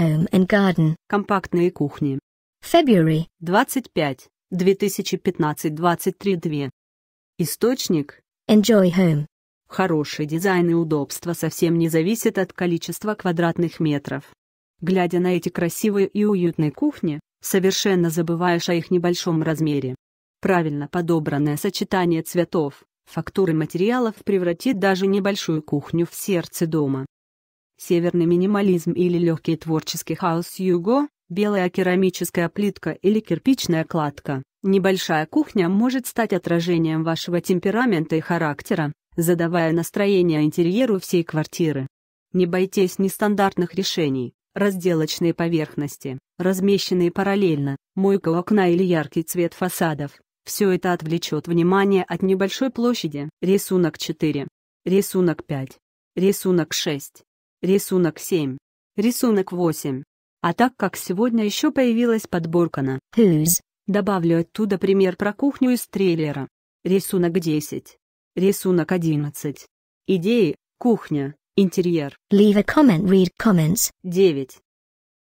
Home and Garden. Компактные кухни. February. 25. 2015-23-2. Источник. Enjoy Home. Хороший дизайн и удобство совсем не зависят от количества квадратных метров. Глядя на эти красивые и уютные кухни, совершенно забываешь о их небольшом размере. Правильно подобранное сочетание цветов, фактуры материалов превратит даже небольшую кухню в сердце дома северный минимализм или легкий творческий хаос Юго, белая керамическая плитка или кирпичная кладка. Небольшая кухня может стать отражением вашего темперамента и характера, задавая настроение интерьеру всей квартиры. Не бойтесь нестандартных решений. Разделочные поверхности, размещенные параллельно, мойка окна или яркий цвет фасадов. Все это отвлечет внимание от небольшой площади. Рисунок 4. Рисунок 5. Рисунок 6 рисунок 7, рисунок 8. А так как сегодня еще появилась подборка на «Who's», добавлю оттуда пример про кухню из трейлера. Рисунок 10. Рисунок 11. Идеи, кухня, интерьер. Leave a comment, read comments. 9.